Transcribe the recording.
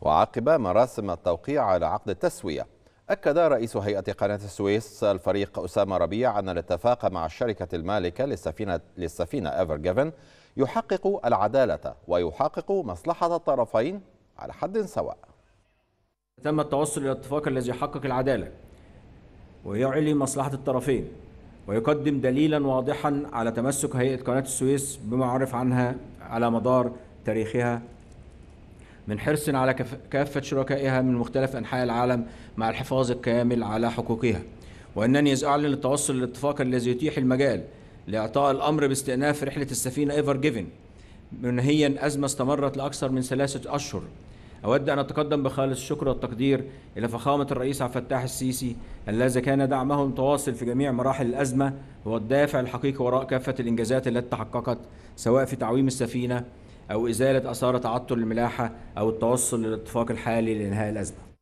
وعقب مراسم التوقيع على عقد التسوية أكد رئيس هيئة قناة السويس الفريق أسامة ربيع أن الاتفاق مع الشركة المالكة للسفينة, للسفينة إيفر جيفن يحقق العدالة ويحقق مصلحة الطرفين على حد سواء تم التوصل إلى الاتفاق الذي يحقق العدالة ويعلي مصلحة الطرفين ويقدم دليلا واضحا على تمسك هيئة قناة السويس بما عرف عنها على مدار تاريخها من حرص على كافة شركائها من مختلف أنحاء العالم مع الحفاظ الكامل على حقوقها وأنني أعلن التوصل للاتفاق الذي يتيح المجال لإعطاء الأمر باستئناف رحلة السفينة إيفر جيفن منهيا أزمة استمرت لأكثر من ثلاثة أشهر أود أن أتقدم بخالص الشكر والتقدير إلى فخامة الرئيس عبد الفتاح السيسي الذي كان دعمه متواصل في جميع مراحل الأزمة هو الدافع الحقيقي وراء كافة الإنجازات التي تحققت سواء في تعويم السفينة أو إزالة أثار تعطل الملاحة أو التوصل للاتفاق الحالي لإنهاء الأزمة